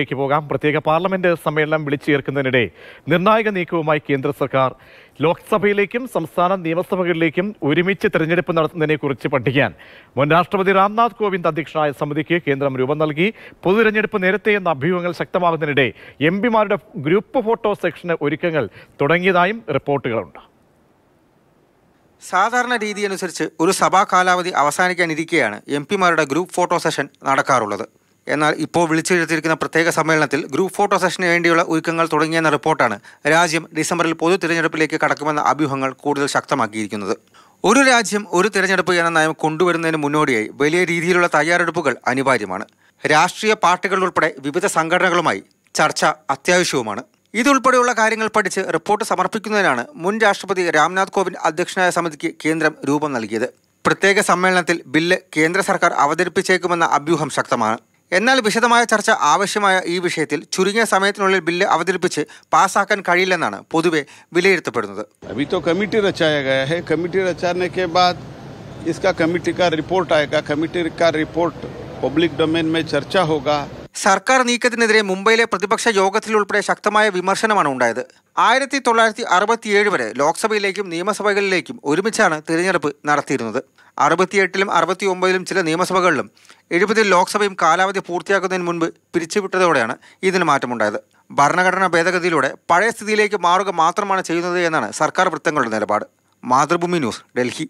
ിലേക്ക് പോകാം പ്രത്യേക പാർലമെന്റ് സമ്മേളനം വിളിച്ചു ചേർക്കുന്നതിനിടെ നിർണായക നീക്കവുമായി കേന്ദ്ര സർക്കാർ ലോക്സഭയിലേക്കും സംസ്ഥാന നിയമസഭകളിലേക്കും ഒരുമിച്ച് തെരഞ്ഞെടുപ്പ് നടത്തുന്നതിനെക്കുറിച്ച് പഠിക്കാൻ മുൻ രാഷ്ട്രപതി രാംനാഥ് കോവിന്ദ് അധ്യക്ഷനായ സമിതിക്ക് കേന്ദ്രം രൂപം നൽകി പൊതു തെരഞ്ഞെടുപ്പ് നേരത്തെ എന്ന അഭ്യൂഹങ്ങൾ ശക്തമാകുന്നതിനിടെ എം പിമാരുടെ ഗ്രൂപ്പ് ഫോട്ടോ സെക്ഷന് ഒരുക്കങ്ങൾ തുടങ്ങിയതായും റിപ്പോർട്ടുകളുണ്ട് സാധാരണ രീതി അനുസരിച്ച് ഒരു സഭാ കാലാവധി അവസാനിക്കാനിരിക്കെയാണ് എം പിമാരുടെ ഗ്രൂപ്പ് ഫോട്ടോ സെഷൻ നടക്കാറുള്ളത് എന്നാൽ ഇപ്പോൾ വിളിച്ചെഴുത്തിയിരിക്കുന്ന പ്രത്യേക സമ്മേളനത്തിൽ ഗ്രൂപ്പ് ഫോട്ടോ സെഷന് വേണ്ടിയുള്ള ഒരുക്കങ്ങൾ തുടങ്ങിയെന്ന റിപ്പോർട്ടാണ് രാജ്യം ഡിസംബറിൽ പൊതു തിരഞ്ഞെടുപ്പിലേക്ക് കടക്കുമെന്ന അഭ്യൂഹങ്ങൾ കൂടുതൽ ശക്തമാക്കിയിരിക്കുന്നത് ഒരു രാജ്യം ഒരു തിരഞ്ഞെടുപ്പ് എന്ന നയം കൊണ്ടുവരുന്നതിന് മുന്നോടിയായി വലിയ രീതിയിലുള്ള തയ്യാറെടുപ്പുകൾ അനിവാര്യമാണ് രാഷ്ട്രീയ പാർട്ടികൾ ഉൾപ്പെടെ വിവിധ സംഘടനകളുമായി ചർച്ച അത്യാവശ്യവുമാണ് ഇതുൾപ്പെടെയുള്ള കാര്യങ്ങൾ പഠിച്ച് റിപ്പോർട്ട് സമർപ്പിക്കുന്നതിനാണ് മുൻ രാഷ്ട്രപതി രാംനാഥ് കോവിന്ദ് അധ്യക്ഷനായ സമിതിക്ക് കേന്ദ്രം രൂപം നൽകിയത് പ്രത്യേക സമ്മേളനത്തിൽ ബില്ല് കേന്ദ്ര സർക്കാർ അവതരിപ്പിച്ചേക്കുമെന്ന അഭ്യൂഹം ശക്തമാണ് എന്നാൽ വിശദമായ ചർച്ച ആവശ്യമായ ഈ വിഷയത്തിൽ ചുരുങ്ങിയ സമയത്തിനുള്ളിൽ ബില്ല് അവതരിപ്പിച്ച് പാസാക്കാൻ കഴിയില്ലെന്നാണ് പൊതുവെ വിലയിരുത്തപ്പെടുന്നത് अभी तो कमेटी रचाया गया है कमेटी रचाने के बाद इसका कमेटी का रिपोर्ट आएगा कमेटी का रिपोर्ट पब्लिक डोमेन में चर्चा होगा സർക്കാർ നീക്കത്തിനെതിരെ മുംബൈയിലെ പ്രതിപക്ഷ യോഗത്തിൽ ശക്തമായ വിമർശനമാണ് ഉണ്ടായത് ആയിരത്തി തൊള്ളായിരത്തി അറുപത്തിയേഴ് വരെ ലോക്സഭയിലേക്കും നിയമസഭകളിലേക്കും ഒരുമിച്ചാണ് തിരഞ്ഞെടുപ്പ് നടത്തിയിരുന്നത് അറുപത്തിയെട്ടിലും അറുപത്തി ഒമ്പതിലും ചില നിയമസഭകളിലും എഴുപതിൽ ലോക്സഭയും കാലാവധി പൂർത്തിയാക്കുന്നതിന് മുൻപ് പിരിച്ചുവിട്ടതോടെയാണ് ഇതിന് മാറ്റമുണ്ടായത് ഭരണഘടനാ ഭേദഗതിയിലൂടെ പഴയ സ്ഥിതിയിലേക്ക് മാറുക മാത്രമാണ് ചെയ്യുന്നത് എന്നാണ് സർക്കാർ വൃത്തങ്ങളുടെ നിലപാട് മാതൃഭൂമി ന്യൂസ് ഡൽഹി